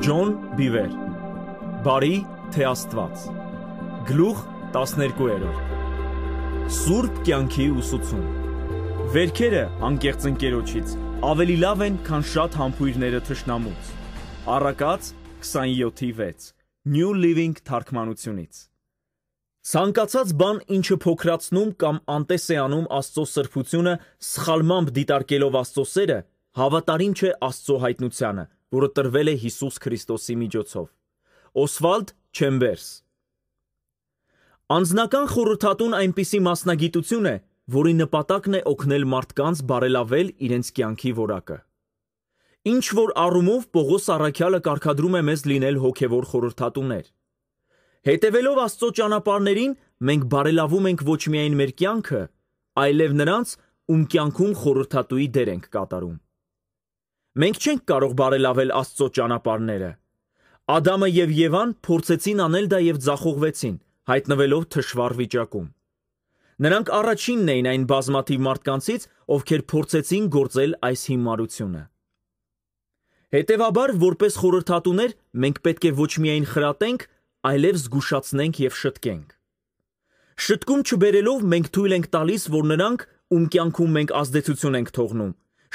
Ջոն Բիվեր Բարի թե Աստված Գլուխ 12-րդ Սուրբ կյանքի ուսուցում Վերքերը անկեղծ ընկերոջից ավելի լավ են, քան շատ համբույրները թշնամուց Առակած 27:6 New Living թարգմանությունից։ Ցանկացած բան, ինչը փոքրացնում կամ անտես է անում Աստծո սրբությունը, սխալմամբ դիտարկելով Աստծո սերը, հավատարիմ չէ Աստծո հայտնությանը, որը տրվել է Հիսուս Քրիստոսի միջոցով։ Օսվալդ Չեմբերս Անձնական խորհրդատուն այնպիսի մասնագիտություն է, որի նպատակն է օգնել մարդկանց բարելավել իրենց կյանքի որակը։ Ինչ որ առումով Պողոս Առաքյալը կարգադրում է մեզ լինել հոգևոր խորհրդատուներ։ Հետևելով Աստծո ճանապարհներին, մենք բարելավում ենք ոչ միայն մեր կյանքը, այլև նրանց, ում կյանքում խորհրդատուի դեր ենք կատարում։ Մենք չենք կարող բարելավել Աստծո ճանապարհները։ Ադամը եւ Եվան փորձեցին անել դա եւ ձախողվեցին, հայտնվելով թշվառ վիճակում։ Նրանք առաջինն էին այն բազմաթիվ մարդկանցից, ովքեր փորձեցին գործել այս հիմարությունը։ Հետևաբար, որպես խորհրդատուներ, մենք պետք է ոչ միայն խրատենք, այլև զգուշացնենք եւ շտկենք։ Շտկում չբերելով մենք թույլ ենք տալիս, որ նրանք, ում կյանքում մենք ազդեցություն ենք թողնում,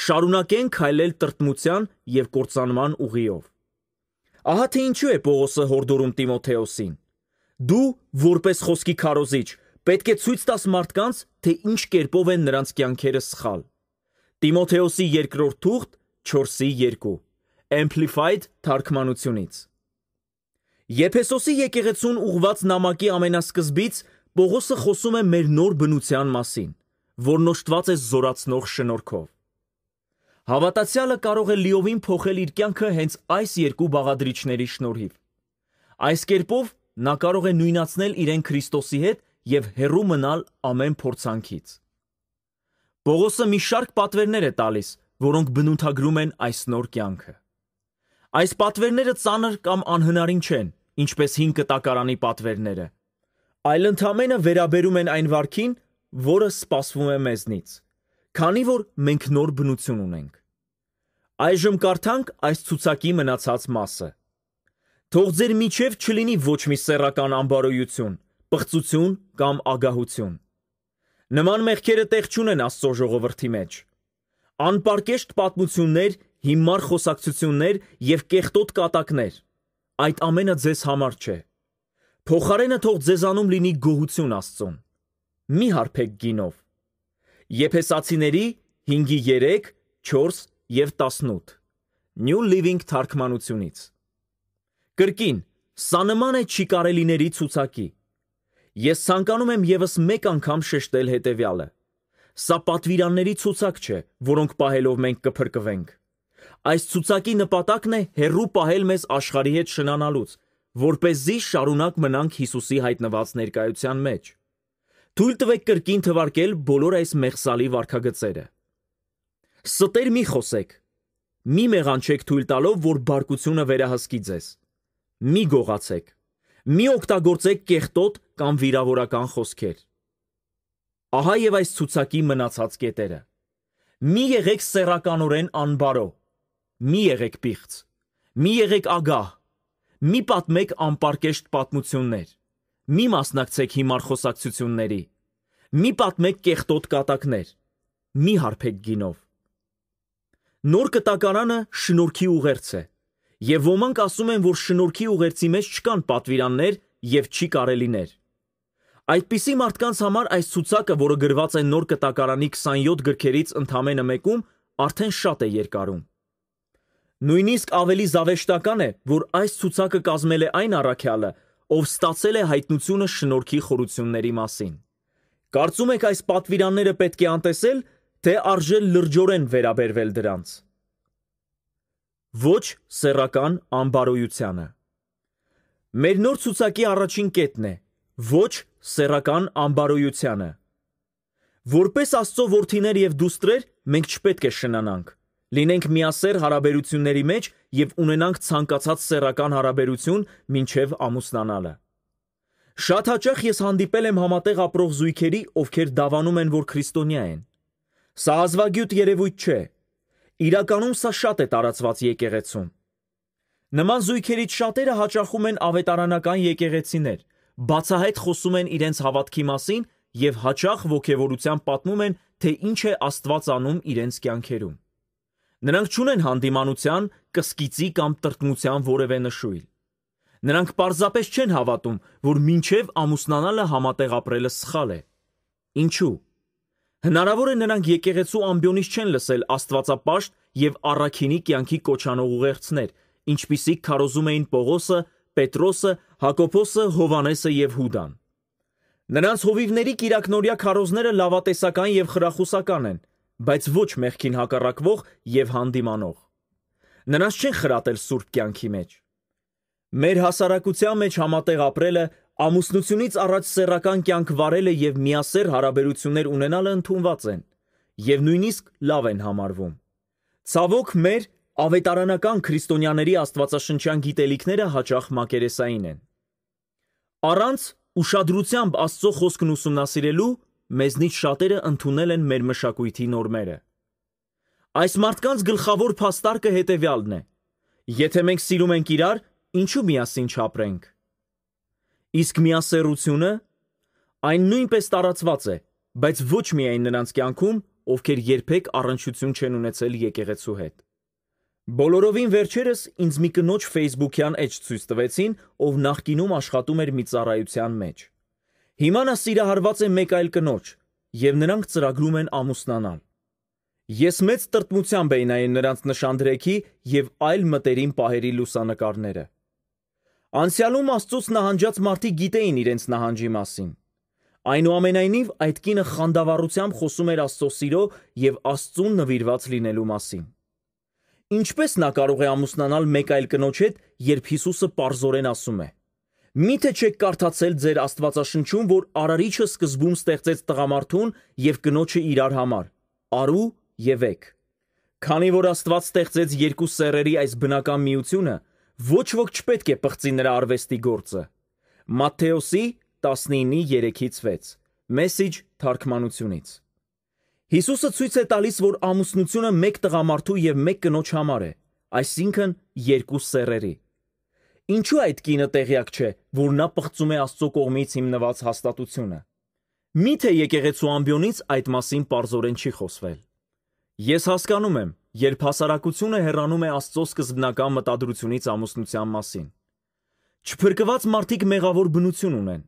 շարունակեն քայլել տրտմության եւ կործանման ուղիով։ Ահա թե ինչու է Պողոսը հորդորում Տիմոթեոսին. Դու, որպես խոսքի քարոզիչ, պետք է ցույց տաս մարդկանց, թե ինչ կերպով են նրանց կյանքերը սխալ։ Տիմոթեոսի 2-րդ թուղթ 4-ի 2 Amplified թարգմանությունից։ Եփեսոսի եկեղեցուն ուղված նամակի ամենասկզբից Պողոսը խոսում է մեր նոր բնության մասին, որ նոշտված է զորացնող շնորհքով։ Հավատացյալը կարող է լիովին փոխել իր կյանքը հենց այս երկու բաղադրիչների շնորհիվ։ Այս կերպով նա կարող է նույնացնել իրեն Քրիստոսի հետ եւ հեռու մնալ ամեն փորձանքից։ Պողոսը մի շարք պատվերներ է տալիս, որոնք բնութագրում են այս նոր կյանքը։ Այս պատվերները ծանր կամ անհնարին չեն, ինչպես հին կտակարանի պատվերները, այլ ընդամենը վերաբերում են այն վարքին, որը սպասվում է մեզնից, քանի որ մենք նոր բնություն ունենք։ Այժմ կարդանք այս ցուցակի մնացած մասը։ Թող ձեր միջև չլինի ոչ մի սեռական ամբարոյություն, պղծություն կամ ագահություն։ Նման մեղքերը տեղ չունեն Աստծո ժողովրդի մեջ։ Անպարկեշտ պատմություններ հիմար խոսակցություններ եւ կեղտոտ կատակներ։ Այդ ամենը ձեզ համար չէ։ Փոխարենը թող ձեզանում լինի գոհություն Աստծուն։ Մի հարբեք գինով։ Եփեսացիների 5-ի 3, 4 եւ 18։ New Living թարգմանությունից։ Կրկին, սա նման է չի կարելիների ցուցակի։ Ես ցանկանում եմ եւս մեկ անգամ շեշտել հետեւյալը։ Սա պատվիրանների ցուցակ չէ, որոնք պահելով մենք կփրկվենք։ Այս ցուցակի նպատակն է հերրու պահել մեզ աշխարհի հետ շնանալուց, որ เป զի շարունակ մնանք Հիսուսի հայտնված ներկայության մեջ։ Թույլ տվեք կրկին թվարկել բոլոր այս մեղսալի վարքագծերը։ Ստեր մի խոսեք։ Մի մեղանչեք թույլ տալով, որ բարկությունը վերահսկի ձեզ։ Մի գողացեք։ Մի օգտագործեք կեղտոտ կամ վիրավորական խոսքեր։ Ահա եւ այս ցուցակի մնացած կետերը։ Մի եղեք սեռականորեն անբարո։ Մի եղեք պիղծ, մի եղեք ագահ, մի պատմեք անպարկեշտ պատմություններ, մի մասնակցեք հիմար խոսակցությունների, մի պատմեք կեղտոտ կատակներ, մի հարբեք գինով։ Նոր կտակարանը շնորքի ուղերձ է, եւ ոմանք ասում են, որ շնորքի ուղերձի մեջ չկան պատվիրաններ եւ չի կարելիներ։ Այդպիսի մարդկանց համար այս ցուցակը, որը գրված է նոր կտակարանի 27 գրքերից ընդամենը մեկում, արդեն շատ է երկարում։ Նույնիսկ ավելի զավեշտական է, որ այս ցուցակը կազմել է այն առաքյալը, ով ստացել է հայտնությունը շնորհքի խորությունների մասին։ Կարծում եք այս պատվիրանները պետք է անտեսել, թե արժե լրջորեն վերաբերվել դրանց։ Ոչ սեռական անբարոյությանը։ Մեր նոր ցուցակի առաջին կետն է. ոչ սեռական անբարոյությանը։ Որպես Աստծո որդիներ եւ դուստրեր մենք չպետք է շնանանք, լինենք միասեր հարաբերությունների մեջ եւ ունենանք ցանկացած սեռական հարաբերություն մինչեւ ամուսնանալը։ Շատ հաճախ ես հանդիպել եմ համատեղ ապրող զույգերի, ովքեր դավանում են, որ քրիստոնյա են։ Սա ազվագյուտ երևույթ չէ։ Իրականում սա շատ է տարածված եկեղեցում։ Նման զույգերից շատերը հաճախում են ավետարանական եկեղեցիներ, բացահայտ խոսում են իրենց հավատքի մասին եւ հաճախ ողջևորությամբ պատմում են, թե ինչ է Աստված անում իրենց կյանքերում։ Նրանք չունեն հանդիմանության, կսկիծի կամ տրտմության որևէ նշույլ։ Նրանք պարզապես չեն հավատում, որ մինչև ամուսնանալը համատեղ ապրելը սխալ է։ Ինչու։ Հնարավոր է նրանք եկեղեցու ամբյոնից չեն լսել Աստվածապաշտ եւ Առաքինի կյանքի կոչանող ուղերձներ, ինչպիսիք քարոզում էին Պողոսը, Պետրոսը, Հակոբոսը, Հովանեսը եւ Հուդան։ Նրանց հովիվների կիրակնորյա քարոզները լավատեսական եւ խրախուսական են, բայց ոչ մեղքին հակառակվող եւ հանդիմանող։ Նրանց չեն խրատել սուրբ կյանքի մեջ։ Մեր հասարակության մեջ համատեղ ապրելը, ամուսնությունից առաջ սեռական կյանք վարելը եւ միասեր հարաբերություններ ունենալը ընդունված են եւ նույնիսկ լավ են համարվում։ Ցավոք մեր ավետարանական քրիստոնյաների աստվածաշնչյան գիտելիքները հաճախ մակերեսային են։ Առանց ուշադրությամբ Աստծո խոսքն ուսումնասիրելու Մեզնից շատերը ընդունել են մեր մշակույթի նորմերը։ Այս մարդկանց գլխավոր փաստարկը հետևյալն է. եթե մենք սիրում ենք իրար, ինչու միասին չապրենք։ Իսկ միասերությունը այն նույնպես տարածված է, բայց ոչ միայն նրանց կյանքում, ովքեր երբեք առնչություն չեն ունեցել եկեղեցու հետ։ Բոլորովին վերջերս ինձ մի կնոջ Facebook-յան էջ ցույց տվեցին, ով նախկինում աշխատում էր մի ծառայության մեջ։ Հիմա նա սիրահարված է մեկ այլ կնոջ, եւ նրանք ծրագրում են ամուսնանալ։ Ես մեծ տրտմությամբ էի նայել նրանց նշանդրեքի եւ այլ մտերիմ պահերի լուսանկարները։ Անցյալում Աստծոց նահանջած մարդիկ գիտեին իրենց նահանջի մասին։ Այնուամենայնիվ այդ կինը խանդավառությամբ խոսում էր Աստծո սիրո եւ Աստծուն նվիրված լինելու մասին։ Ինչպես նա կարող է ամուսնանալ մեկ այլ կնոջ հետ, երբ Հիսուսը པարզորեն ասում է. Միթե չեք կարդացել ձեր Աստվածաշնչում, որ արարիչը սկզբում ստեղծեց տղամարդուն եւ կնոջը իրար համար՝ արու եւ եկ։ Քանի որ Աստված ստեղծեց երկու սեռերի այս բնական միությունը, ոչ ոք չպետք է պղծի նրա արվեստի գործը։ Մատթեոսի 19:3-ից 6 Message թարգմանությունից։ Հիսուսը ցույց է տալիս, որ ամուսնությունը մեկ տղամարդու եւ մեկ կնոջ համար է, այսինքն երկու սեռերի։ Ինչու այդ կինը տեղյակ չէ, որ նա պղծում է Աստծո կողմից հիմնված հաստատությունը։ Միթե եկեղեցու ամբյոնից այդ մասին parzորեն չի խոսվել։ Ես հասկանում եմ, երբ հասարակությունը հեռանում է Աստծո սկզբնական մտադրությունից ամուսնության մասին։ Չփրկված մարդիկ մեղավոր բնություն ունեն։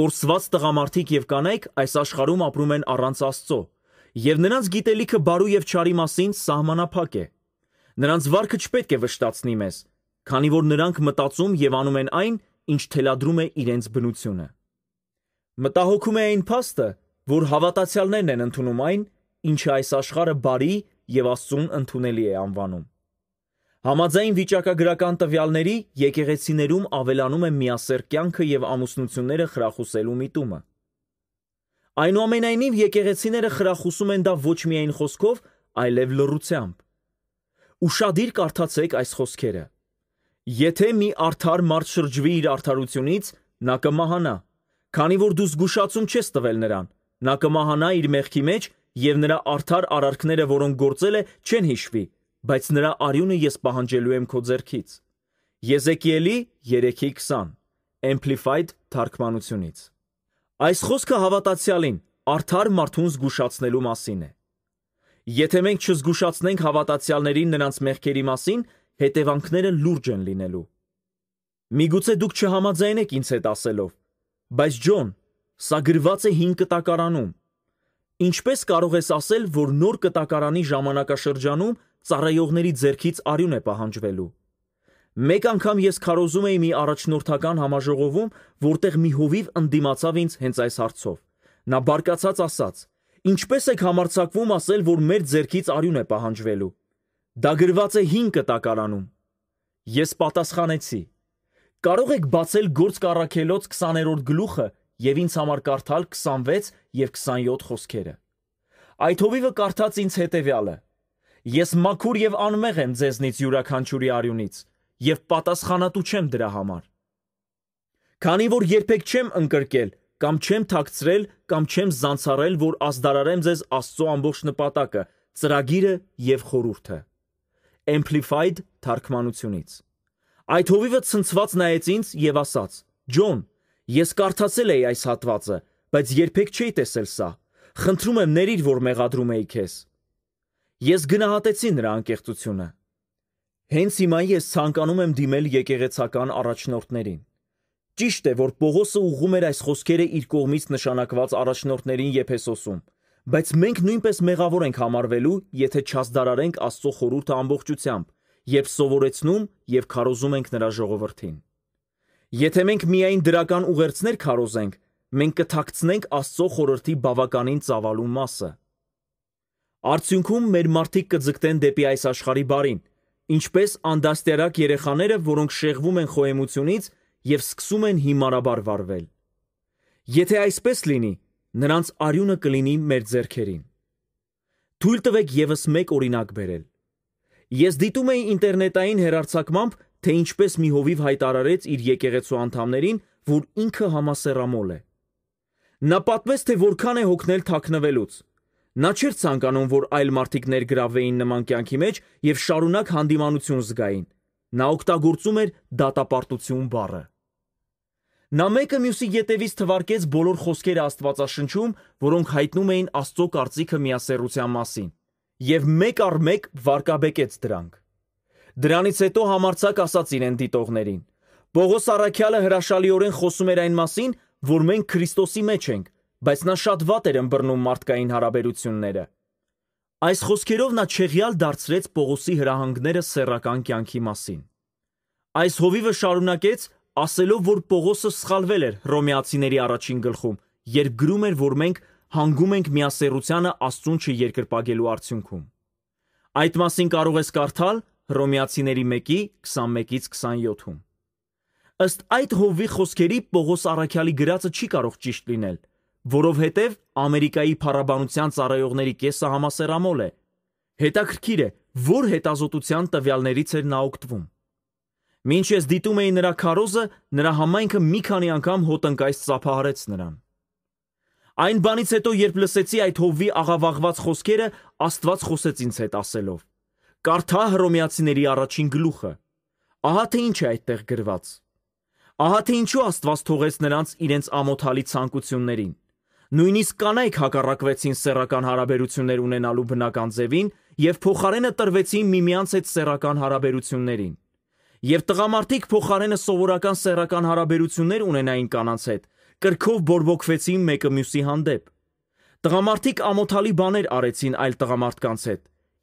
Կորսված տղամարդիկ եւ կանայք այս աշխարհում ապրում են առանց Աստծո, եւ նրանց գիտելիքը բարու եւ չարի մասին սահմանափակ է։ Նրանց վարկը չպետք է վշտացնի մեզ, քանի որ նրանք մտածում եւ անում են այն, ինչ թելադրում է իրենց բնությունը։ Մտահոգում է այն փաստը, որ հավատացյալներն են ընդունում այն, ինչը այս աշխարհը բարի եւ Աստծուն ընդունելի է անվանում։ Համաձայն վիճակագրական տվյալների եկեղեցիներում ավելանում է միասեր կյանքը եւ ամուսնությունները խրախուսելու միտումը։ Այնուամենայնիվ եկեղեցիները խրախուսում են դա ոչ միայն խոսքով, այլև լռությամբ։ Ուշադիր կարդացեք այս խոսքերը։ Եթե մի արդար մարդ շրջվի իր արդարությունից, նա կմահանա, քանի որ դու զգուշացում չես տվել նրան։ Նա կմահանա իր մեղքի մեջ եւ նրա արդար արարքները, որոնք գործել է, չեն հիշվի, բայց նրա արյունը ես պահանջելու եմ քո ձեռքից։ Եզեկիելի 3:20 Amplified թարգմանությունից։ Այս խոսքը հավատացյալին արդար մարդուն զգուշացնելու մասին է։ Եթե մենք չզգուշացնենք հավատացյալներին նրանց մեղքերի մասին, հետևանքները լուրջ են լինելու։ Միգուցե դուք չհամաձայնեք ինձ հետ ասելով, բայց Ջոն, սա գրված է 5 կտակարանում։ Ինչպես կարող ես ասել, որ նոր կտակարանի ժամանակաշրջանում ծառայողների ձեռքից արյուն է պահանջվելու։ Մեկ անգամ ես քարոզում էի մի առաջնորդական համաժողովում, որտեղ մի հովիվ ընդդիմացավ ինձ հենց այս հարցով։ Նա բարկացած ասաց. «Ինչպե՞ս եք համարցակվում ասել, որ մեր ձեռքից արյուն է պահանջվելու»։ Դա գրված է 5 կտակարանում։ Ես պատասխանեցի. Կարող եք բացել գործկառակելոց 20-րդ գլուխը եւ ինձ համար կարդալ 26 եւ 27 խոսքերը։ Այդ հովիվը կարդաց ինձ հետեւյալը. Ես մաքուր եւ անմեղ եմ ձեզնից յուրաքանչյուրի արյունից եւ պատասխանատու չեմ դրա համար։ Քանի որ երբեք չեմ ընկրկել կամ չեմ թաքցրել կամ չեմ զանցարել, որ ազդարարեմ ձեզ Աստծո ամբողջ նպատակը, ծրագիրը եւ խորհուրդը amplified թարգմանությունից։ Այդ հովիվը ցնցված նայեց ինձ եւ ասաց. «Ջոն, ես կարդացել էի այս հատվածը, բայց երբեք չէի տեսել սա։ Խնդրում եմ ներիր, որ մեղադրում էի քեզ»։ Ես գնահատեցի նրա անկեղծությունը։ Հենց հիմա ես ցանկանում եմ դիմել եկեղեցական առաջնորդներին։ Ճիշտ է, որ Պողոսը ուղում էր այս խոսքերը իր կողմից նշանակված առաջնորդներին Եփեսոսում, Բայց մենք նույնպես մեղավոր ենք համարվելու, եթե չազդարարենք Աստծո խորհուրդը ամբողջությամբ, երբ սովորեցնում եւ քարոզում ենք նրա ժողովրդին։ Եթե մենք միայն դրական ուղերձներ քարոզենք, մենք կթակցնենք Աստծո խորհրդի բավականին ծավալու մասը։ Արդյունքում մեր մարդիկ կձգտեն դեպի այս աշխարհի բարին, ինչպես անդաստերակ երեխաները, որոնք շեղվում են խոհեմությունից եւ սկսում են հիմարաբար վարվել։ Եթե այսպես լինի, նրանց արյունը կլինի մեր ձեռքերին։ Թույլ տվեք եւս մեկ օրինակ բերել։ Ես դիտում էի ինտերնետային հերարցակմամբ, թե ինչպես մի հովիվ հայտարարեց իր եկեղեցու անդամներին, որ ինքը համասեռամոլ է։ Նա պատմեց, թե որքան է հոգնել թաքնվելուց։ Նա չէր ցանկանում, որ այլ մարդիկ ներգրավվեին նման կյանքի մեջ եւ շարունակ հանդիմանություն զգային։ Նա օգտագործում էր դատապարտություն բառը։ Նա մեկը մյուսի ետևից թվարկեց բոլոր խոսքերը Աստվածաշնչում, որոնք հայտնում էին Աստծո կարծիքը միասերության մասին, եւ մեկ առ մեկ վարկաբեկեց դրանք։ Դրանից հետո համարցակ ասաց իրեն դիտողներին. Պողոս Արաքյալը հրաշալիորեն խոսում էր այն մասին, որ մենք Քրիստոսի մեջ ենք, բայց նա շատ վատ էր ըմբռնում մարդկային հարաբերությունները։ Այս խոսքերով նա չեղյալ դարձրեց Պողոսի հրահանգները սեռական կյանքի մասին։ Այս հովիվը շարունակեց ասելով, որ Պողոսը սխալվել էր Հռոմեացիների առաջին գլխում, երբ գրում էր, որ մենք հանգում ենք միասերությանը Աստծուն չերկրպագելու արդյունքում։ Այդ մասին կարող ես կարդալ Հռոմեացիների 1-ի 21-ից 27-ում։ Ըստ այդ Հովվի խոսքերի Պողոս Արաքյալի գրածը չի կարող ճիշտ լինել, որովհետև Ամերիկայի փառաբանության ծառայողների կեսը համասերամոլ է։ Հետաքրքիր է, որ հետազոտության տվյալներից էր նա օգտվում։ Մինչ ես դիտում էի նրա քարոզը, նրա համայնքը մի քանի անգամ հոտնկայս ծափահարեց նրան։ Այն բանից հետո, երբ լսեցի այդ հովվի աղավաղված խոսքերը, Աստված խոսեց ինձ հետ ասելով. «Կարդա հռոմեացիների առաջին գլուխը»։ Ահա թե ինչ է այդտեղ գրված։ Ահա թե ինչու Աստված թողեց նրանց իրենց ամոթալի ցանկություններին։ Նույնիսկ կանայք հակառակվեցին սեռական հարաբերություններ ունենալու բնական ձևին եւ փոխարենը տրվեցին միմյանց հետ սեռական հարաբերություններին եւ տղամարդիկ փոխարենը սովորական սեռական հարաբերություններ ունենային կանանց հետ, կրքով բորբոքվեցին մեկը մյուսի հանդեպ։ Տղամարդիկ ամոթալի բաներ արեցին այլ տղամարդկանց հետ,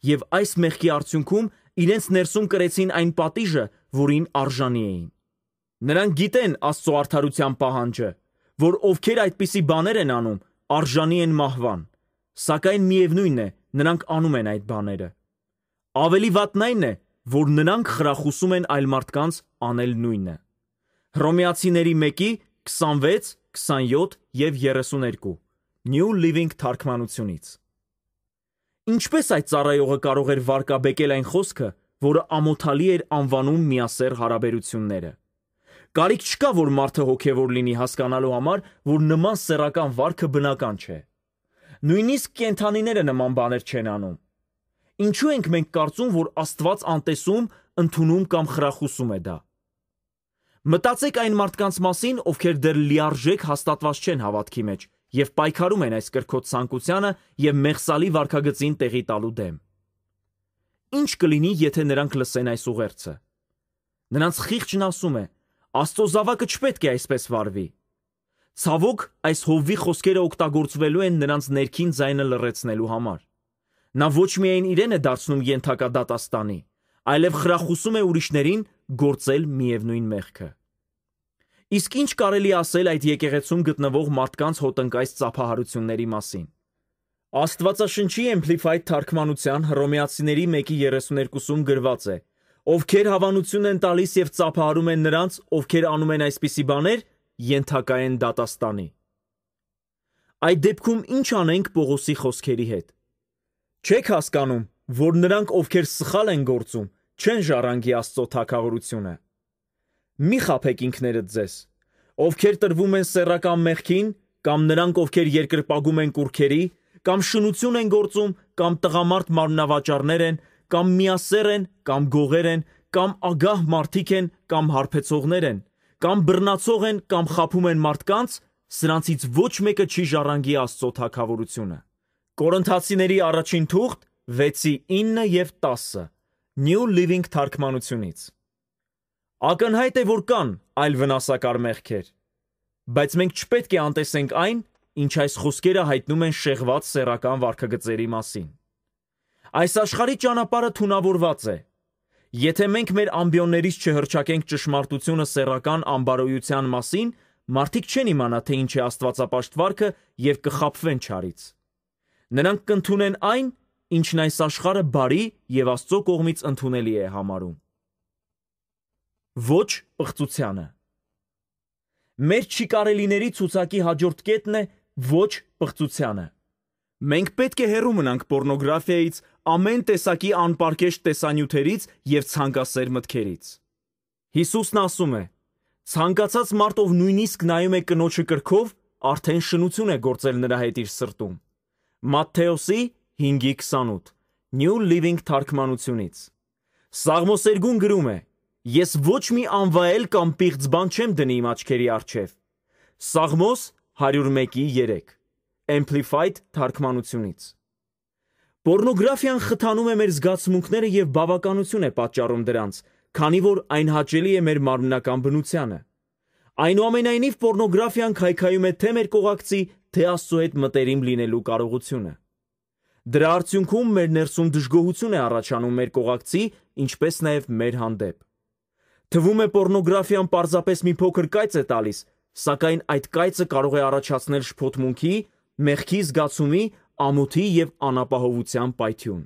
եւ այս մեղքի արդյունքում իրենց ներսում կրեցին այն պատիժը, որին արժանի էին։ Նրանք գիտեն Աստծո արդարության պահանջը, որ ովքեր այդպիսի բաներ են անում, արժանի են մահվան։ Սակայն միևնույնն է, նրանք անում են այդ բաները։ Ավելի վատն այն է, որ նրանք խրախուսում են այլ մարդկանց անել նույնը։ Հռոմեացիների 1-ի 26, 27 եւ 32 New Living թարգմանությունից։ Ինչպես այդ ծառայողը կարող էր վարկաբեկել այն խոսքը, որը ամոթալի էր անվանում միասեր հարաբերությունները։ Կարիք չկա, որ մարդը հոգևոր լինի հասկանալու համար, որ նման սեռական վարքը բնական չէ։ Նույնիսկ կենթանիները նման բաներ չեն անում։ Ինչու ենք մենք կարծում, որ Աստված անտեսում, ընդունում կամ խրախուսում է դա։ Մտածեք այն մարդկանց մասին, ովքեր դեռ լիարժեք հաստատված չեն հավատքի մեջ եւ պայքարում են այս կրկոտ ցանկությանը եւ մեղսալի վարկագծին տեղի տալու դեմ։ Ինչ կլինի, եթե նրանք լսեն այս ուղերձը։ Նրանց խիղճն ասում է. Աստծո զավակը չպետք է այսպես վարվի։ Ցավոք, այս հովվի խոսքերը օգտագործվելու են նրանց ներքին ձայնը լրացնելու համար։ Նա ոչ միայն իրեն է դարձնում յենթակա դատաստանի, այլև խրախուսում է ուրիշներին գործել միևնույն մեղքը։ Իսկ ինչ կարելի ասել այդ եկեղեցում գտնվող մարդկանց հոտնկայս ծափահարությունների մասին։ Աստվածաշնչի Amplified թարգմանության հռոմեացիների 1:32-ում գրված է. Ովքեր հավանություն են տալիս եւ ծափահարում են նրանց, ովքեր անում են այսպիսի բաներ, ենթակա են դատաստանի։ Այդ դեպքում ի՞նչ անենք Պողոսի խոսքերի հետ։ Չեք հասկանում, որ նրանք, ովքեր սխալ են գործում, չեն ժառանգի Աստծո թակավորությունը։ Մի խափեք ինքներդ ձեզ, ովքեր տրվում են սեռական մեղքին, կամ նրանք, ովքեր երկրպագում են կուրքերի, կամ շնություն են գործում, կամ տղամարդ մարմնավաճառներ են, կամ միասեր են, կամ գողեր են, կամ ագահ մարդիկ են, կամ հարբեցողներ են, կամ բռնացող են, կամ խափում են մարդկանց, սրանցից ոչ մեկը չի ժառանգի Աստծո թակավորությունը։ Կորնթացիների առաջին թուղթ 6-ի 9 եւ 10 New Living թարգմանությունից Ակնհայտ է որ կան այլ վնասակար մեղքեր բայց մենք չպետք է անտեսենք այն ինչ այս խոսքերը հայտնում են շեղված սեռական վարքագծերի մասին այս աշխարհի ճանապարհը թունավորված է Եթե մենք մեր ամբիոններից չհրճակենք ճշմարտությունը սեռական ամբարոյության մասին, մարդիկ չեն իմանա թե ինչ է Աստվածապաշտ վարքը եւ կխապվեն ճարից։ Նրանք կընդունեն այն, ինչն այս աշխարհը բարի եւ Աստծո կողմից ընդունելի է համարում։ Ոչ պղծությանը։ Մեր չկարելիների ցուցակի հաջորդ կետն է ոչ պղծությանը։ Մենք պետք է հեռու մնանք pornographiայից, ամեն տեսակի անպարկեշտ տեսանյութերից եւ ցանկասեր մտքերից։ Հիսուսն ասում է. ցանկացած մարդ, ով նույնիսկ նայում է կնոջը կրքով, արդեն շնություն է գործել նրա հետ իր սրտում։ Մատթեոսի 5:28 New Living թարգմանությունից Սաղմոսերգուն գրում է. Ես ոչ մի անվայել կամ պիղծ բան չեմ դնի իմ աչքերի առջև։ Սաղմոս 101:3 Amplified թարգմանությունից Պորնոգրաֆիան խթանում է մեր զգացմունքները եւ բավականություն է պատճառում դրանց, քանի որ այն հաճելի է մեր մարմնական բնությանը։ Այնուամենայնիվ պոռնոգրաֆիան քայքայում է թե մեր կողակցի, թե Աստծո հետ մտերիմ լինելու կարողությունը։ Դրա արդյունքում մեր ներսում դժգոհություն է առաջանում մեր կողակցի, ինչպես նաև մեր հանդեպ։ Թվում է պոռնոգրաֆիան պարզապես մի փոքր կայծ է տալիս, սակայն այդ կայծը կարող է առաջացնել շփոթմունքի, մեղքի զգացումի, ամոթի եւ անապահովության պայթյուն։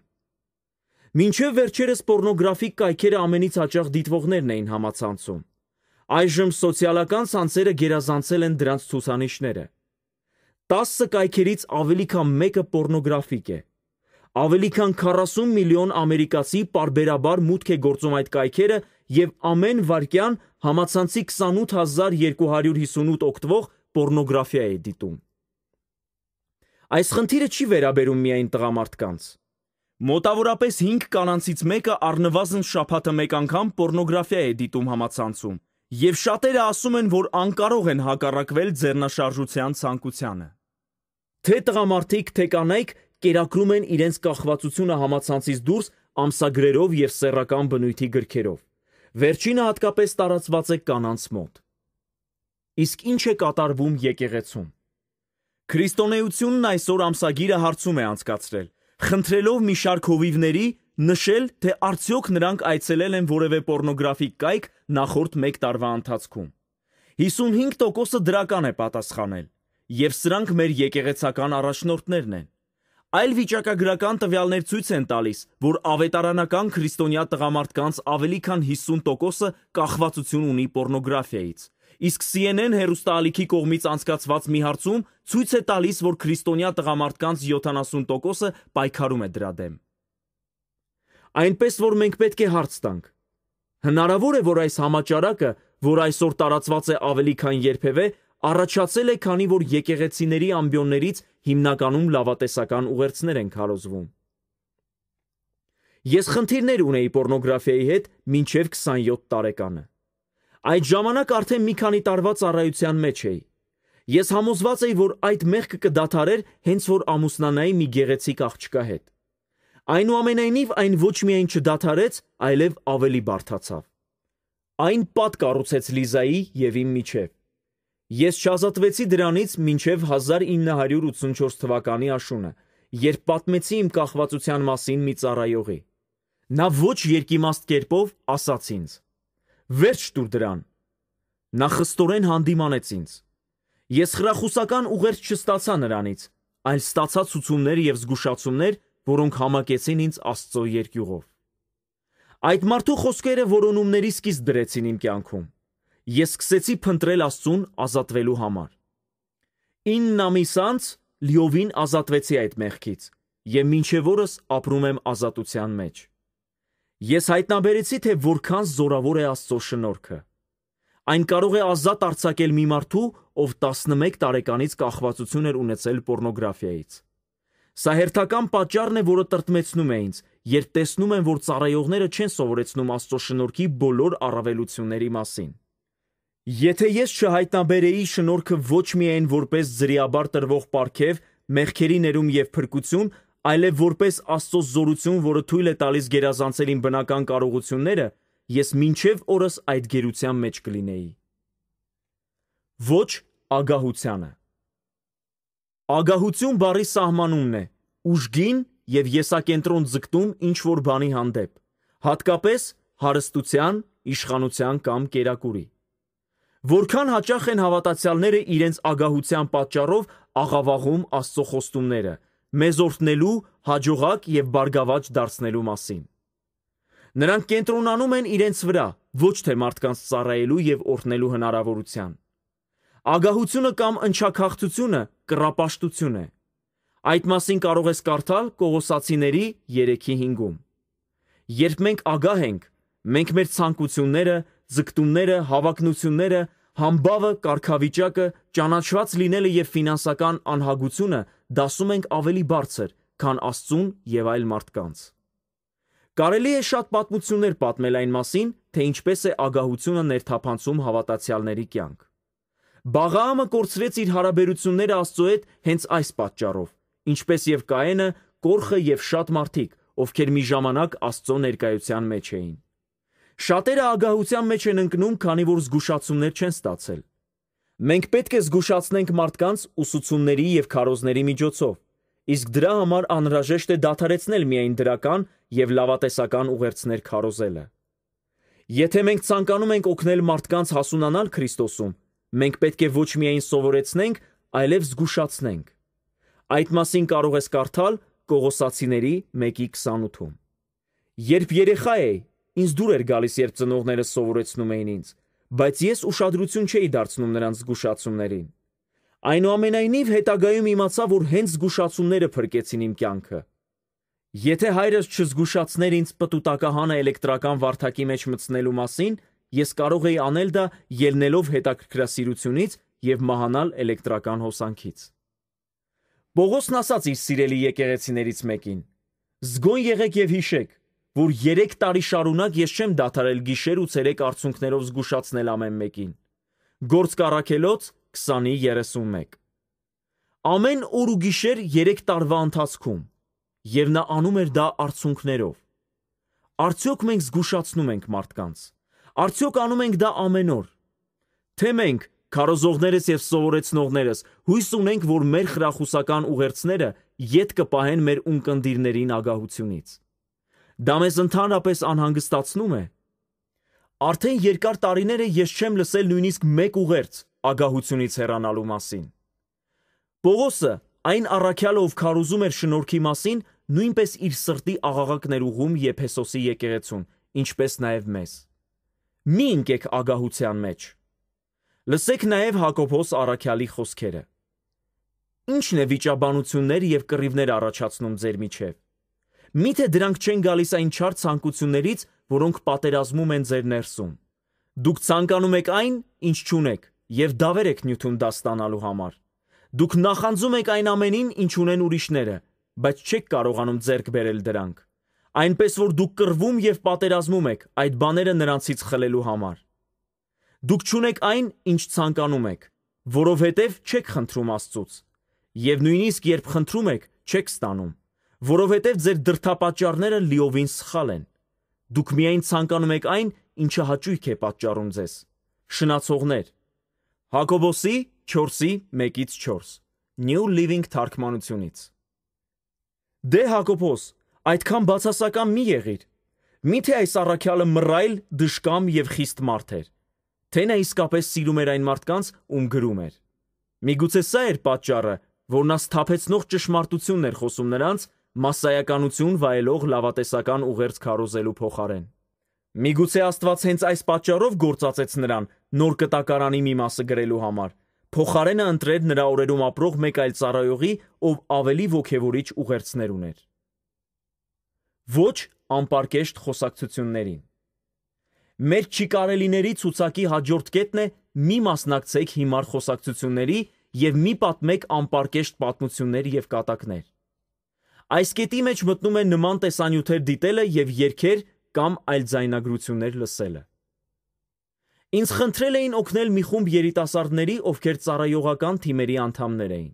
Մինչև վերջերս պոռնոգրաֆիկ կայքերը ամենից հաճախ դիտվողներն էին համացանցում։ Այժմ սոցիալական ցանցերը գերազանցել են դրանց ցուցանիշները։ 10 կայքերից ավելի քան մեկը պորնոգրաֆիկ է։ Ավելի քան 40 միլիոն ամերիկացի պարբերաբար մուտք է գործում այդ կայքերը եւ ամեն վարքյան համացանցի 28258 օգտվող պորնոգրաֆիա է դիտում։ Այս խնդիրը չի վերաբերում միայն տղամարդկանց։ Մոտավորապես 5 կանանցից մեկը առնվազն շաբաթը մեկ անգամ պորնոգրաֆիա է դիտում համացանցում Եվ շատերը ասում են, որ անկարող են հակառակվել ձեռնաշարժության ցանկությանը։ Թե տղամարդիկ, թե կանայք կերակրում են իրենց կախվածությունը համացանցից դուրս ամսագրերով եւ սեռական բնույթի գրքերով։ Վերջինը հատկապես տարածված է կանանց մոտ։ Իսկ ինչ է կատարվում եկեղեցում։ Քրիստոնեությունն այսօր ամսագիրը հարցում է անցկացրել, խնդրելով մի շարք հովիվների նշել, թե արդյոք նրանք այցելել են որևէ պորնոգրաֆիկ կայք նախորդ 1 տարվա ընթացքում։ 55%-ը դրական է պատասխանել, եւ սրանք մեր եկեղեցական առաջնորդներն են։ Այլ վիճակագրական տվյալներ ցույց են տալիս, որ ավետարանական քրիստոնյա տղամարդկանց ավելի քան 50%-ը կախվածություն ունի պորնոգրաֆիայից։ Իսկ CNN հերոստալիքի կողմից անցկացված մի հարցում ցույց է տալիս, որ քրիստոնյա տղամարդկանց 70%-ը պայքարում է դրա դեմ այնպես որ մենք պետք է հարց տանք։ Հնարավոր է, որ այս համաճարակը, որ այսօր տարածված է ավելի քան երբևէ, առաջացել է, քանի որ եկեղեցիների ամբիոններից հիմնականում լավատեսական ուղերձներ են քարոզվում։ Ես խնդիրներ ունեի pornography-ի հետ մինչև 27 տարեկանը։ Այդ ժամանակ արդեն մի քանի տարվա ծառայության մեջ էի։ Ես համոզված էի, որ այդ մեղքը կդադարեր հենց որ ամուսնանայի մի գեղեցիկ աղջկա հետ։ Այնուամենայնիվ այն ոչ միայն չդադարեց, այլև ավելի բարդացավ։ Այն պատ կառուցեց Լիզայի եւ իմ միջև։ Ես չազատվեցի դրանից մինչև 1984 թվականի աշունը, երբ պատմեցի իմ կախվածության մասին մի ծառայողի։ Նա ոչ երկիմաստ կերպով ասաց ինձ. «Վերջ տուր դրան»։ Նա խստորեն հանդիմանեց ինձ։ Ես խրախուսական ուղերձ չստացա նրանից, այլ ստացա ցուցումներ եւ զգուշացումներ, որոնք համակեցին ինձ Աստծո երկյուղով։ Այդ մարդու խոսքերը որոնումների սկիզբ դրեցին իմ կյանքում։ Ես սկսեցի փնտրել Աստծուն ազատվելու համար։ 9 ամիս անց լիովին ազատվեցի այդ մեղքից եւ մինչեւ օրս ապրում եմ ազատության մեջ։ Ես հայտնաբերեցի, թե որքան զորավոր է Աստծո շնորհքը։ Այն կարող է ազատ արձակել մի մարդու, ով 11 տարեկանից կախվածություն էր ունեցել pornographiայից։ Սա հերթական պատճառն է, որը տրտմեցնում է ինձ, երբ տեսնում եմ, որ ծառայողները չեն սովորեցնում Աստծո շնորհքի բոլոր առավելությունների մասին։ Եթե ես չհայտնաբերեի շնորհքը ոչ միայն որպես զրիաբար տրվող պարգև, մեղքերի ներում եւ փրկություն, այլև որպես Աստծո զորություն, որը թույլ է տալիս գերազանցել իմ բնական կարողությունները, ես մինչև օրս այդ գերության մեջ կլինեի։ Ոչ ագահությանը Ագահություն բառի սահմանումն է՝ ուժգին և եսակենտրոն ձգտում ինչ-որ բանի հանդեպ, հատկապես հարստության, իշխանության կամ կերակուրի։ Որքան հաճախ են հավատացյալները իրենց ագահության պատճառով աղավաղում Աստծո խոստումները՝ մեզ օրհնելու, հաջողակ և բարգավաճ դարձնելու մասին։ Նրանք կենտրոնանում են իրենց վրա, ոչ թե մարդկանց ծառայելու և օրհնելու հնարավորության։ Ագահությունը կամ ընչակախտությունը կռապաշտություն է։ Այդ մասին կարող ես կարդալ Կողոսացիների 3:5-ում։ Երբ մենք ագահ ենք, մենք մեր ցանկությունները, զգտումները, հավակնությունները, համբավը, կարգավիճակը, ճանաչված լինելը եւ ֆինանսական անհագությունը դասում ենք ավելի բարձր, քան Աստծուն եւ այլ մարդկանց։ Կարելի է շատ պատմություններ պատմել այն մասին, թե ինչպես է ագահությունը ներթափանցում հավատացյալների կյանք։ Բաղաամը կորցրեց իր հարաբերությունները Աստծո հետ հենց այս պատճառով, ինչպես եւ Կայենը, Կորխը եւ շատ մարդիկ, ովքեր մի ժամանակ Աստծո ներկայության մեջ էին։ Շատերը ագահության մեջ են ընկնում, քանի որ զգուշացումներ չեն ստացել։ Մենք պետք է զգուշացնենք մարդկանց ուսուցումների եւ քարոզների միջոցով, իսկ դրա համար անհրաժեշտ է դադարեցնել միայն դրական եւ լավատեսական ուղերձներ քարոզելը։ Եթե մենք ցանկանում ենք օգնել մարդկանց հասունանալ Քրիստոսում, մենք պետք է ոչ միայն սովորեցնենք, այլև զգուշացնենք։ Այդ մասին կարող ես կարդալ Կողոսացիների 1:28-ում։ Երբ երեխա էի, ինձ դուր էր գալիս, երբ ծնողները սովորեցնում էին ինձ, բայց ես ուշադրություն չէի դարձնում նրանց զգուշացումներին։ Այնուամենայնիվ հետագայում իմացա, որ հենց զգուշացումները փրկեցին իմ կյանքը։ Եթե հայրս չզգուշացներ ինձ պտուտակահանը էլեկտրական վարդակի մեջ մտցնելու մասին, Ես կարող էի անել դա ելնելով հետաքրքրասիրությունից եւ մահանալ էլեկտրական հոսանքից։ Պողոսն ասաց իր սիրելի եկեղեցիներից մեկին. Զգոն եղեք եւ հիշեք, որ 3 տարի շարունակ ես չեմ դադարել գիշեր ու ցերեկ արցունքներով զգուշացնել ամեն մեկին։ Գործ կարակելոց 20-ի 31։ Ամեն օր ու գիշեր 3 տարվա ընթացքում եւ նա անում էր դա արցունքներով։ Արդյոք մենք զգուշացնում ենք մարդկանց։ Արդյոք անում ենք դա ամեն օր։ Թե մենք, քարոզողներս եւ սովորեցնողներս, հույս ունենք, որ մեր խրախուսական ուղերձները յետ կպահեն մեր ունկնդիրներին ագահությունից։ Դա մեզ ընդհանրապես անհանգստացնում է։ Արդեն երկար տարիներ է ես չեմ լսել նույնիսկ մեկ ուղերձ ագահությունից հեռանալու մասին։ Պողոսը այն առաքյալը, ով քարոզում էր շնորհքի մասին, նույնպես իր սրտի աղաղակներ ուղում Եփեսոսի եկեղեցուն, ինչպես նաև մեզ։ Մի ընկեք ագահության մեջ։ Լսեք նաև Հակոբոս Արաքյալի խոսքերը։ Ինչն է վիճաբանություններ եւ կռիվներ առաջացնում ձեր միջև։ Միթե դրանք չեն գալիս այն չար ցանկություններից, որոնք պատերազմում են ձեր ներսում։ Դուք ցանկանում եք այն, ինչ չունեք, եւ դավեր եք նյութում դա ստանալու համար։ Դուք նախանձում եք այն ամենին, ինչ ունեն ուրիշները, բայց չեք կարողանում ձեռք բերել դրանք այնպես որ դուք կռվում եւ պատերազմում եք այդ բաները նրանցից խլելու համար։ Դուք ճունեք այն, ինչ ցանկանում եք, որովհետեւ չեք խնդրում Աստծուց։ Եվ նույնիսկ երբ խնդրում եք, չեք ստանում, որովհետեւ ձեր դրթապաճառները լիովին սխալ են։ Դուք միայն ցանկանում եք այն, ինչը հաճույք է պատճառում ձեզ։ Շնացողներ։ Հակոբոսի 4-ի 1-ից 4։ New Living թարգմանությունից։ Դե Հակոբոս, Այդքան բացասական մի եղիր։ Միթե այս առաքյալը մռայլ, դժկամ եւ խիստ մարդ էր։ Թե նա իսկապես սիրում էր այն մարդկանց, ում գրում էր։ Միգուցե սա էր պատճառը, որ նա սթափեցնող ճշմարտությունն էր խոսում նրանց, massայականություն վայելող լավատեսական ուղերձ քարոզելու փոխարեն։ Միգուցե Աստված հենց այս պատճառով գործածեց նրան նոր կտակարանի մի մասը գրելու համար։ Փոխարենը ընտրեր նրա օրերում ապրող մեկ այլ ծառայողի, ով ավելի ողքեվորիչ ուղերձներ ուներ ոչ անպարկեշտ խոսակցություններին։ Մեր չկարելիների ցուցակի հաջորդ կետն է մի մասնակցեք հիմար խոսակցությունների եւ մի պատմեք անպարկեշտ պատմություններ եւ կատակներ։ Այս կետի մեջ մտնում է նման տեսանյութեր դիտելը եւ երգեր կամ այլ ձայնագրություններ լսելը։ Ինձ խնդրել էին օգնել մի խումբ երիտասարդների, ովքեր ծառայողական թիմերի անդամներ էին։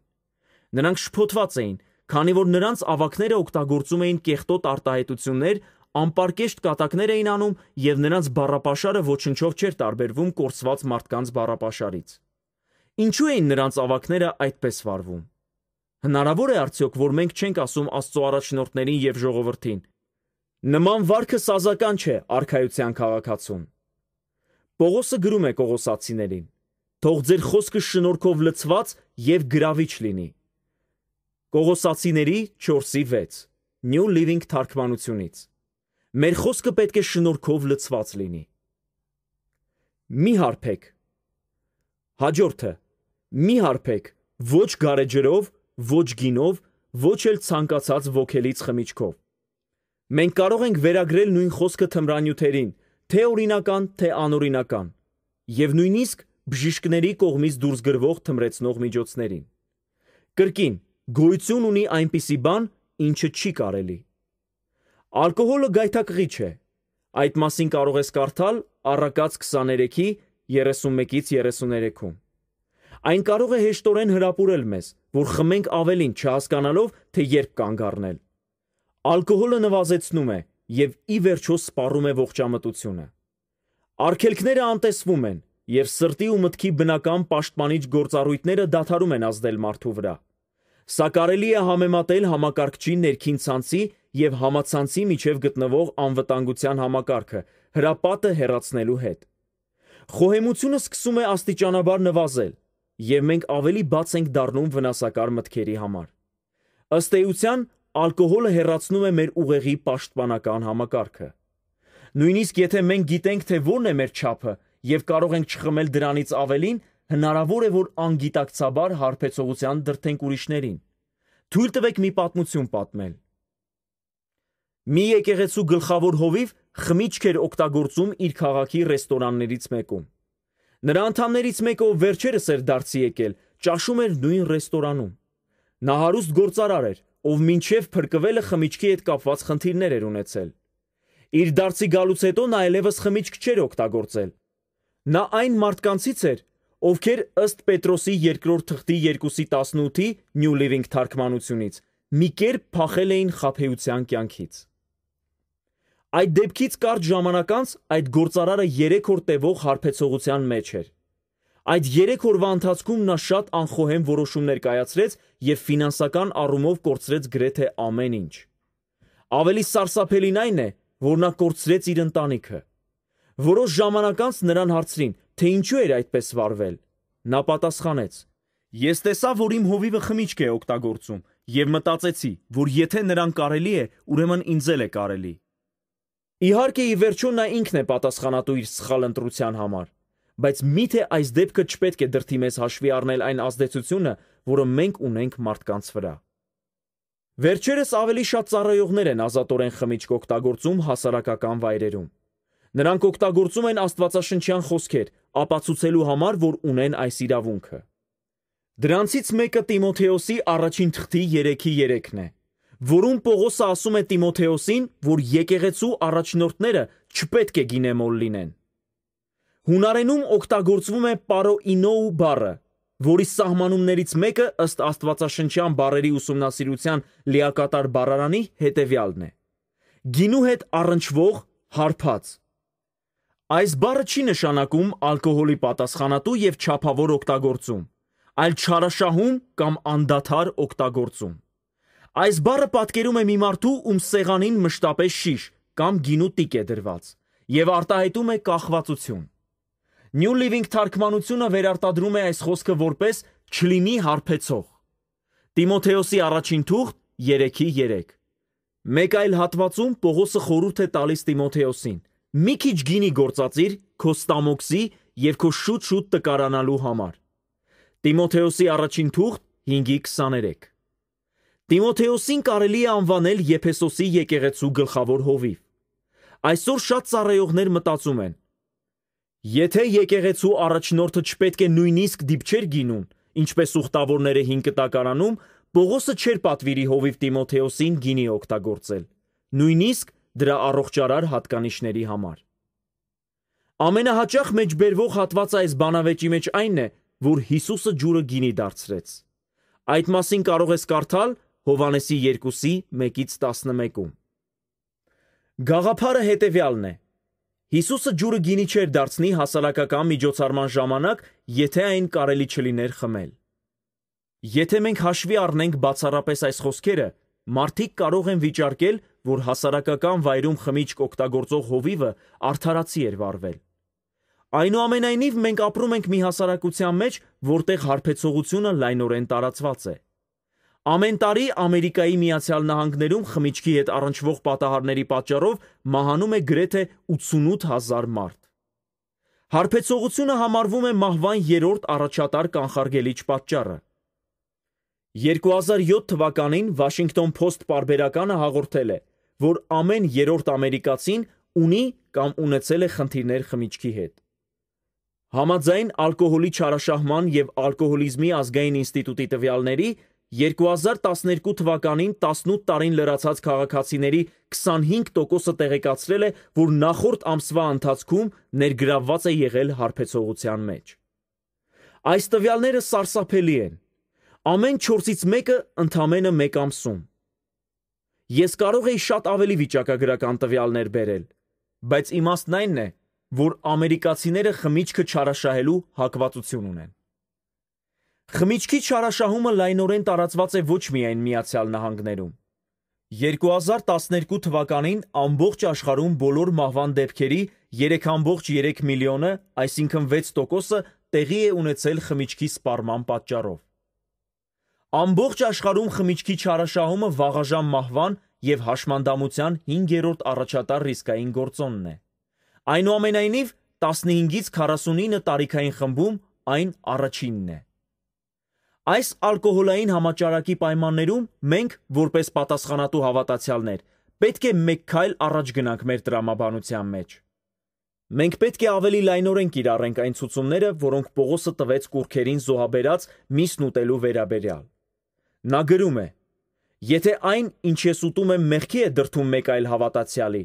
Նրանք շփոթված էին, քանի որ նրանց ավագները օգտագործում էին կեղտոտ արտահայտություններ, անպարկեշտ կատակներ էին անում և նրանց բառապաշարը ոչնչով չէր տարբերվում կորցված մարդկանց բառապաշարից։ Ինչո՞ւ էին նրանց ավագները այդպես վարվում։ Հնարավո՞ր է արդյոք, որ մենք չենք ասում Աստծո առաջնորդներին և ժողովրդին. «Նման վարքը սազական չէ Արքայության քաղաքացուն»։ Պողոսը գրում է կողոսացիներին. «Թող ձեր խոսքը շնորհքով լցված և գրավիչ լինի»։ Կողոսացիների 4-ի 6 New Living թարգմանությունից Մեր խոսքը պետք է շնորհքով լցված լինի։ Մի հարբեք։ Հաջորդը՝ մի հարբեք ոչ գարեջրով, ոչ գինով, ոչ էլ ցանկացած ոգելից խմիչքով։ Մենք կարող ենք վերագրել նույն խոսքը թմրանյութերին, թե օրինական, թե անօրինական, եւ նույնիսկ բժիշկների կողմից դուրս գրվող թմրեցնող միջոցներին։ Կրկին, գոյություն ունի այնպիսի բան, ինչը չի կարելի։ Ալկոհոլը գայթակղիչ է։ Այդ մասին կարող ես կարդալ Առակաց 23-ի 31-ից 33-ում։ Այն կարող է հեշտորեն հրապուրել մեզ, որ խմենք ավելին, չհասկանալով, թե երբ կանգ առնել։ Ալկոհոլը նվազեցնում է եւ ի վերջո սպառում է ողջամտությունը։ Արկելքները անտեսվում են եւ սրտի ու մտքի բնական պաշտպանիչ գործառույթները դադարում են ազդել մարդու վրա։ Սա կարելի է համեմատել համակարգչի ներքին ցանցի և համացանցի միջև գտնվող անվտանգության համակարգը՝ հրապատը հեռացնելու հետ։ Խոհեմությունը սկսում է աստիճանաբար նվազել, և մենք ավելի բաց ենք դառնում վնասակար մտքերի համար։ Ըստ էության, ալկոհոլը հեռացնում է մեր ուղեղի պաշտպանական համակարգը։ Նույնիսկ եթե մենք գիտենք, թե որն է մեր չափը և կարող ենք չխմել դրանից ավելին, Հնարավոր է, որ անգիտակցաբար հարբեցողության դրդենք ուրիշներին։ Թույլ տվեք մի պատմություն պատմել։ Մի եկեղեցու գլխավոր հովիվ խմիչք էր օգտագործում իր քաղաքի ռեստորաններից մեկում։ Նրա անդամներից մեկը ով վերջերս էր դարձի եկել, ճաշում էր նույն ռեստորանում։ Նա հարուստ գործարար էր, ով մինչև փրկվելը խմիչքի հետ կապված խնդիրներ էր ունեցել։ Իր դարձի գալուց հետո նա ելևս խմիչք չէր օգտագործել։ Նա այն մարդկանցից էր, ովքեր ըստ Պետրոսի երկրորդ թղթի 2:18-ի New Living թարգմանությունից մի կերպ փախել էին խափեության կյանքից։ Այդ դեպքից կարճ ժամանակ անց այդ գործարարը 3 օր տևող հարբեցողության մեջ էր։ Այդ 3 օրվա ընթացքում նա շատ անխոհեմ որոշումներ կայացրեց եւ ֆինանսական առումով կորցրեց գրեթե ամեն ինչ։ Ավելի սարսափելին այն է, որ նա կորցրեց իր ընտանիքը։ Որոշ ժամանակ անց նրան հարցրին, թե ինչու էր այդպես վարվել։ Նա պատասխանեց. Ես տեսա, որ իմ հովիվը խմիչք է օգտագործում եւ մտածեցի, որ եթե նրան կարելի է, ուրեմն ինձ էլ է կարելի։ Իհարկե, ի վերջո նա ինքն է պատասխանատու իր սխալ ընտրության համար, բայց միթե այս դեպքը չպետք է դրթի մեզ հաշվի առնել այն ազդեցությունը, որը մենք ունենք մարդկանց վրա։ Վերջերս ավելի շատ ծառայողներ են ազատորեն խմիչք օգտագործում հասարակական վայրերում։ Նրանք օգտագործում են աստվածաշնչյան խոսքեր, ապացուցելու համար, որ ունեն այս իրավունքը։ Դրանցից մեկը Տիմոթեոսի առաջին թղթի 3-ի 3-ն է, որում Պողոսը ասում է Տիմոթեոսին, որ եկեղեցու առաջնորդները չպետք է գինեմոլ լինեն։ Հունարենում օգտագործվում է պարոինոու բառը, որի սահմանումներից մեկը ըստ Աստվածաշնչյան բառերի ուսումնասիրության լիակատար բառարանի հետևյալն է. գինու հետ առնչվող հարփած Այս բառը չի նշանակում ալկոհոլի պատասխանատու եւ չափավոր օգտագործում, այլ չարաշահում կամ անդադար օգտագործում։ Այս բառը պատկերում է մի մարդու, ում սեղանին մշտապես շիշ կամ գինու տիկ է դրված եւ արտահայտում է կախվածություն։ New Living թարգմանությունը վերարտադրում է այս խոսքը որպես չլինի հարբեցող։ Տիմոթեոսի առաջին թուղթ 3:3։ Մեկ այլ հատվածում Պողոսը խորհուրդ է տալիս Տիմոթեոսին, Մի քիչ գինի գործածիր քո ստամոքսի և քո շուտ-շուտ տկարանալու համար։ Տիմոթեոսի առաջին թուղթ 5:23։ Տիմոթեոսին կարելի է անվանել Եփեսոսի եկեղեցու գլխավոր հովիվ։ Այսօր շատ ծառայողներ մտածում են. Եթե եկեղեցու առաջնորդը չպետք է նույնիսկ դիպչեր գինուն, ինչպես ուխտավորները 5 Կտակարանում, Պողոսը չէր պատվիրի հովիվ Տիմոթեոսին գինի օգտագործել։ Նույնիսկ դրա առողջարար հատկանիշների համար։ Ամենահաճախ մեջբերվող հատվածը այս բանավեճի մեջ այն է, որ Հիսուսը ջուրը գինի դարձրեց։ Այդ մասին կարող ես կարդալ Հովանեսի 2-ի 1-ից 11-ում։ Գաղափարը հետևյալն է. Հիսուսը ջուրը գինի չէր դարձնի հասարակական միջոցառման ժամանակ, եթե այն կարելի չլիներ խմել։ Եթե մենք հաշվի առնենք բացառապես այս խոսքերը, Մարդիկ կարող են վիճարկել, որ հասարակական վայրում խմիչք օգտագործող հովիվը արդարացի էր վարվել։ Այնուամենայնիվ մենք ապրում ենք մի հասարակության մեջ, որտեղ հարբեցողությունը լայնորեն տարածված է։ Ամեն տարի Ամերիկայի Միացյալ Նահանգներում խմիչքի հետ առնչվող պատահարների պատճառով մահանում է գրեթե 88000 մարդ։ Հարբեցողությունը համարվում է մահվան երրորդ առաջատար կանխարգելիչ պատճառը։ 2007 թվականին Washington Post պարբերականը հաղորդել է, որ ամեն երրորդ ամերիկացին ունի կամ ունեցել է խնդիրներ խմիչքի հետ։ Համաձայն ալկոհոլի չարաշահման և ալկոհոլիզմի ազգային ինստիտուտի տվյալների 2012 թվականին 18 տարին լրացած քաղաքացիների 25%-ը տեղեկացրել է, որ նախորդ ամսվա ընթացքում ներգրավված է եղել հարբեցողության մեջ։ Այս տվյալները սարսափելի են, Ամեն չորսից մեկը ընդամենը մեկ ամսում։ Ես կարող էի շատ ավելի վիճակագրական տվյալներ բերել, բայց իմաստն այնն է, որ ամերիկացիները խմիչքը չարաշահելու հակվածություն ունեն։ Խմիչքի չարաշահումը լայնորեն տարածված է ոչ միայն Միացյալ Նահանգներում։ 2012 թվականին ամբողջ աշխարհում բոլոր մահվան դեպքերի 3.3 միլիոնը, այսինքն 6%-ը տեղի է ունեցել խմիչքի սպառման պատճառով։ Ամբողջ աշխարհում խմիչքի չարաշահումը վաղաժամ մահվան և հաշմանդամության հինգերորդ առաջատար ռիսկային գործոնն է։ Այնուամենայնիվ 15-ից 49 տարիքային խմբում այն առաջինն է։ Այս ալկոհոլային համաճարակի պայմաններում մենք, որպես պատասխանատու հավատացյալներ, պետք է մեկ քայլ առաջ գնանք մեր տրամաբանության մեջ։ Մենք պետք է ավելի լայնորեն կիրառենք այն ցուցումները, որոնք Պողոսը տվեց կուրքերին զոհաբերած միսն ուտելու վերաբերյալ։ Նա գրում է. «Եթե այն, ինչ ես ուտում եմ, մեղքի է դրդում մեկ այլ հավատացյալի,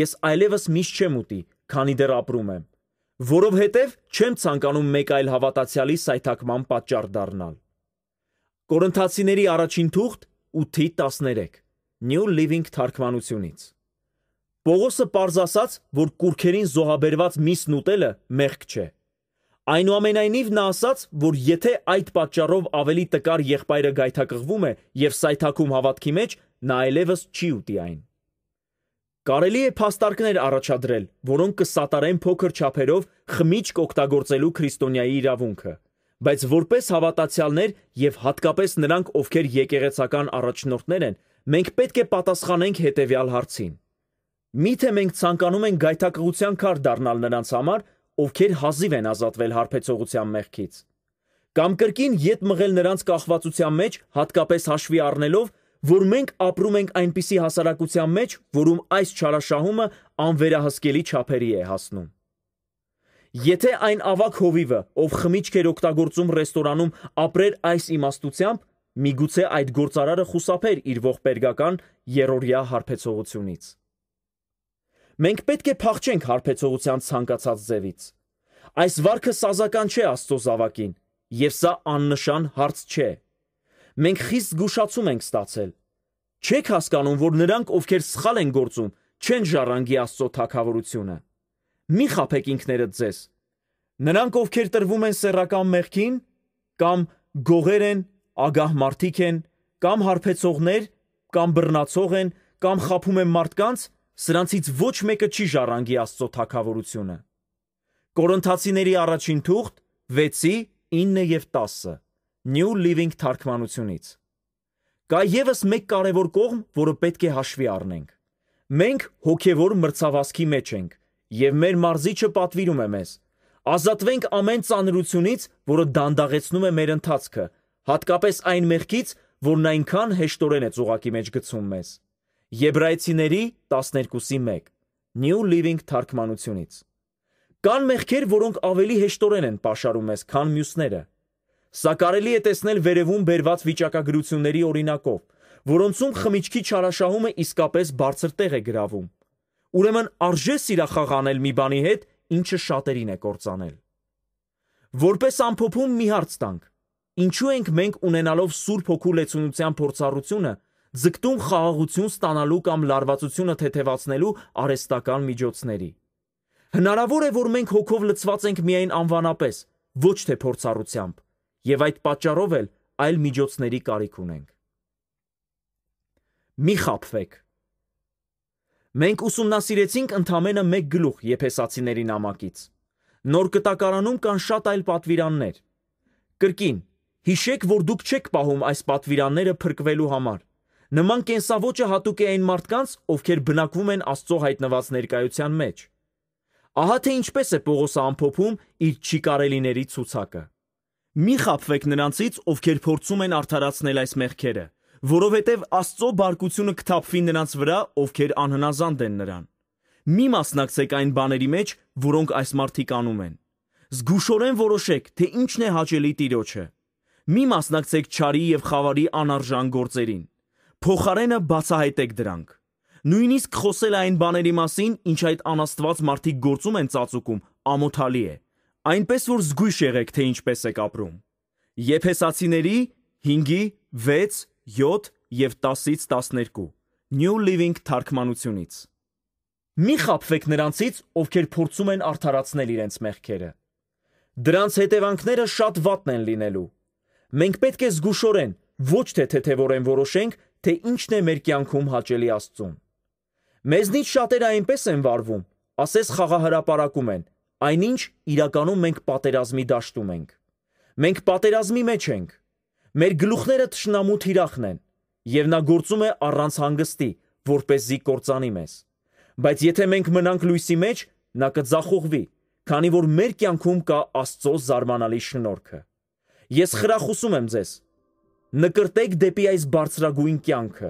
ես այլևս միշտ չեմ ուտի, քանի դեռ ապրում եմ, որովհետև չեմ ցանկանում մեկ այլ հավատացյալի սայթաքման պատճառ դառնալ»։ Կորինթացիների առաջին թուղթ 8:13 New Living թարգմանությունից։ Պողոսը պարզ ասաց, որ կուրքերին զոհաբերված միսն ուտելը մեղք չէ։ Այնուամենայնիվ նա ասաց, որ եթե այդ պատճառով ավելի տկար եղբայրը գայթակղվում է եւ սայթաքում հավատքի մեջ, նա այլևս չի ուտի այն։ Կարելի է փաստարկներ առաջադրել, որոնք կսատարեն փոքր չափերով խմիչք օգտագործելու քրիստոնյայի իրավունքը, բայց որպես հավատացյալներ եւ հատկապես նրանք, ովքեր եկեղեցական առաջնորդներ են, մենք պետք է պատասխանենք հետեւյալ հարցին. Միթե մենք ցանկանում ենք գայթակղության քար դառնալ նրանց համար, ովքեր հազիվ են ազատվել հարբեցողության մեղքից։ Կամ կրկին յետ մղել նրանց կախվածության մեջ, հատկապես հաշվի առնելով, որ մենք ապրում ենք այնպիսի հասարակության մեջ, որում այս չարաշահումը անվերահսկելի չափերի է հասնում։ Եթե այն ավակ հովիվը, ով խմիչք էր օգտագործում ռեստորանում, ապրեր այս իմաստությամբ, միգուցե այդ գործարարը խուսափեր իր ողբերգական երրորդյա հարբեցողությունից։ Մենք պետք է փախչենք հարբեցողության ցանկացած ձևից։ Այս վարկը սազական չէ Աստծո զավակին, եւ սա աննշան հարց չէ։ Մենք խիստ զգուշացում ենք ստացել։ Չեք հասկանում, որ նրանք, ովքեր սխալ են գործում, չեն ժառանգի Աստծո թակավորությունը։ Մի խափեք ինքներդ ձեզ։ Նրանք, ովքեր տրվում են սեռական մեղքին, կամ գողեր են, ագահ մարդիկ են, կամ հարբեցողներ, կամ բռնացող են, կամ խափում են մարդկանց, Սրանցից ոչ մեկը չի ժառանգի Աստծո թակավորությունը։ Կորինթացիների առաջին թուղթ 6-ի 9 եւ 10-ը New Living թարգմանությունից։ Կա եւս մեկ կարևոր կողմ, որը պետք է հաշվի առնենք։ Մենք հոգեվոր մրցավազքի մեջ ենք, եւ մեր մարզիչը պատվիրում է մեզ. ազատվենք ամեն ծանրությունից, որը դանդաղեցնում է մեր ընթացքը, հատկապես այն մեղքից, որն այնքան հեշտորեն է ծուղակի մեջ գցում մեզ։ Եբրայեցիների 12-ի 1 New Living թարգմանությունից։ Կան մեղքեր, որոնք ավելի հեշտորեն են pašարում մեզ, քան մյուսները։ Սա կարելի է տեսնել վերևում բերված վիճակագրությունների օրինակով, որոնցում խմիչքի չարաշահումը իսկապես բարձր տեղ է գրավում։ Ուրեմն արժե սիրախաղանել մի բանի հետ, ինչը շատերին է կործանել։ Որպես ամփոփում մի հարց տանք. Ինչու ենք մենք ունենալով Սուրբ Հոգու լեցունության փորձառությունը ձգտում խաղաղություն ստանալու կամ լարվածությունը թեթևացնելու արեստական միջոցների։ Հնարավոր է, որ մենք հոգով լցված ենք միայն անվանապես, ոչ թե փորձառությամբ, եւ այդ պատճառով էլ այլ միջոցների կարիք ունենք։ Մի խափվեք։ Մենք ուսումնասիրեցինք ընդամենը մեկ գլուխ Եփեսացիների նամակից։ Նոր կտակարանում կան շատ այլ պատվիրաններ։ Կրկին, հիշեք, որ դուք չեք պահում այս պատվիրանները փրկվելու համար։ Նման կենսավոճը հատուկ է այն մարդկանց, ովքեր բնակվում են Աստծո հայտնված ներկայության մեջ։ Ահա թե ինչպես է Պողոսը ամփոփում իր չի կարելիների ցուցակը։ Մի խափվեք նրանցից, ովքեր փորձում են արդարացնել այս մեղքերը, որովհետև Աստծո բարկությունը կթափվի նրանց վրա, ովքեր անհնազանդ են նրան։ Մի մասնակցեք այն բաների մեջ, որոնք այս մարդիկ անում են։ Զգուշորեն որոշեք, թե ինչն է հաճելի Տիրոջը։ Մի մասնակցեք չարի եւ խավարի անարժան գործերին Փոխարենը բացահայտեք դրանք։ Նույնիսկ խոսել այն բաների մասին, ինչ այդ անաստված մարդիկ գործում են ծածուկում, ամոթալի է։ Այնպես որ զգույշ եղեք, թե ինչպես եք ապրում։ Եփեսացիների 5-ի 6, 7 եւ 10-ից 12 New Living թարգմանությունից։ Մի խափվեք նրանցից, ովքեր փորձում են արդարացնել իրենց մեղքերը։ Դրանց հետևանքները շատ վատն են լինելու։ Մենք պետք է զգուշորեն, ոչ թե թեթևորեն որոշենք, թե ինչն է մեր կյանքում հաճելի Աստծուն։ Մեզնից շատերը այնպես են վարվում, ասես խաղահարապարակում են, այնինչ իրականում մենք պատերազմի դաշտում ենք։ Մենք պատերազմի մեջ ենք։ Մեր գլուխները թշնամու թիրախն են, եւ նա գործում է առանց հանգստի, որ เป զի կործանի մեզ։ Բայց եթե մենք մնանք լույսի մեջ, նա կձախողվի, քանի որ մեր կյանքում կա Աստծո զարմանալի շնորհքը։ Ես խրախուսում եմ ձեզ, նկրտեք դեպի այս բարձրագույն կյանքը։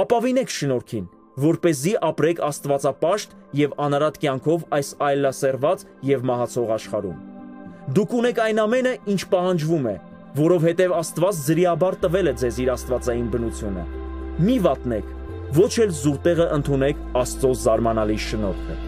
Ապավինեք շնորհքին, որ เป զի ապրեք Աստվածապաշտ եւ անարատ կյանքով այս այլասերված եւ մահացող աշխարհում։ Դուք ունեք այն ամենը, ինչ պահանջվում է, որովհետև Աստված զրիաբար տվել է ձեզ իր Աստվածային բնությունը։ Մի վատնեք, ոչ էլ զուրտեղը ընդունեք Աստծո զարմանալի շնորհքը։